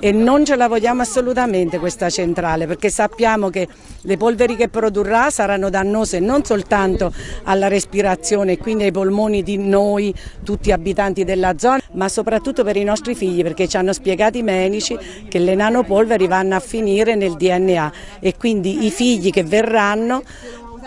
e non ce la vogliamo assolutamente questa centrale perché sappiamo che le polveri che produrrà saranno dannose non soltanto alla respirazione e quindi ai polmoni di noi tutti abitanti della zona ma soprattutto per i nostri figli perché ci hanno spiegato i medici che le nanopolveri vanno a finire nel DNA e quindi i figli che verranno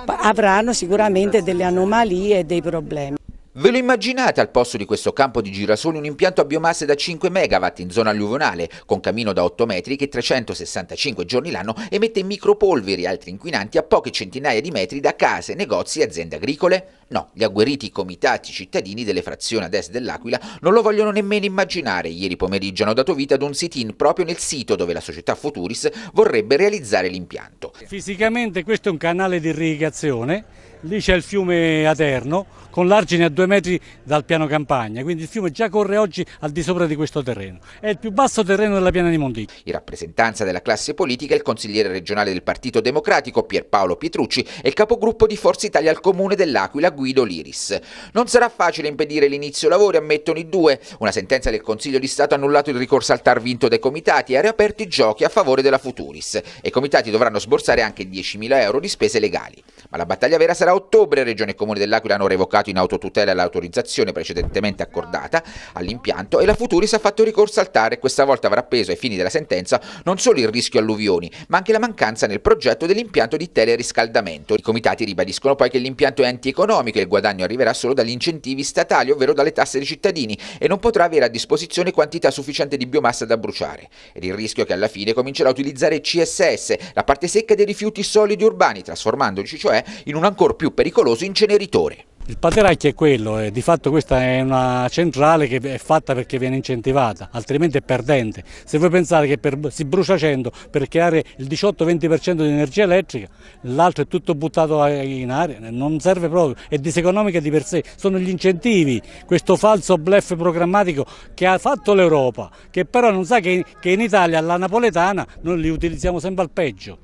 avranno sicuramente delle anomalie e dei problemi. Ve lo immaginate al posto di questo campo di girasoli un impianto a biomasse da 5 MW in zona alluvionale, con camino da 8 metri che 365 giorni l'anno emette micropolveri e altri inquinanti a poche centinaia di metri da case, negozi e aziende agricole? No, gli agguerriti comitati cittadini delle frazioni ad est dell'Aquila non lo vogliono nemmeno immaginare. Ieri pomeriggio hanno dato vita ad un sit-in proprio nel sito dove la società Futuris vorrebbe realizzare l'impianto. Fisicamente questo è un canale di irrigazione lì c'è il fiume Aterno con l'argine a due metri dal piano campagna, quindi il fiume già corre oggi al di sopra di questo terreno. È il più basso terreno della piana di Mondiglio. In rappresentanza della classe politica il consigliere regionale del Partito Democratico Pierpaolo Pietrucci e il capogruppo di Forza Italia al comune dell'Aquila Guido Liris. Non sarà facile impedire l'inizio lavori, ammettono i due. Una sentenza del Consiglio di Stato ha annullato il ricorso al TAR vinto dai comitati e ha riaperto i giochi a favore della Futuris. i comitati dovranno sborsare anche 10.000 euro di spese legali. Ma la battaglia vera sarà ottobre Regione e Comune dell'Aquila hanno revocato in autotutela l'autorizzazione precedentemente accordata all'impianto e la Futuris ha fatto ricorso al TAR e questa volta avrà peso ai fini della sentenza non solo il rischio alluvioni, ma anche la mancanza nel progetto dell'impianto di teleriscaldamento. I comitati ribadiscono poi che l'impianto è antieconomico e il guadagno arriverà solo dagli incentivi statali, ovvero dalle tasse dei cittadini, e non potrà avere a disposizione quantità sufficiente di biomassa da bruciare. Ed il rischio che alla fine comincerà a utilizzare CSS, la parte secca dei rifiuti solidi urbani, trasformandoci cioè in un ancor più più pericoloso inceneritore. Il pateracchio è quello, eh. di fatto questa è una centrale che è fatta perché viene incentivata, altrimenti è perdente. Se voi pensate che per, si brucia 100 per creare il 18-20% di energia elettrica, l'altro è tutto buttato in aria, non serve proprio, è diseconomica di per sé. Sono gli incentivi, questo falso blef programmatico che ha fatto l'Europa, che però non sa che, che in Italia, alla napoletana, noi li utilizziamo sempre al peggio.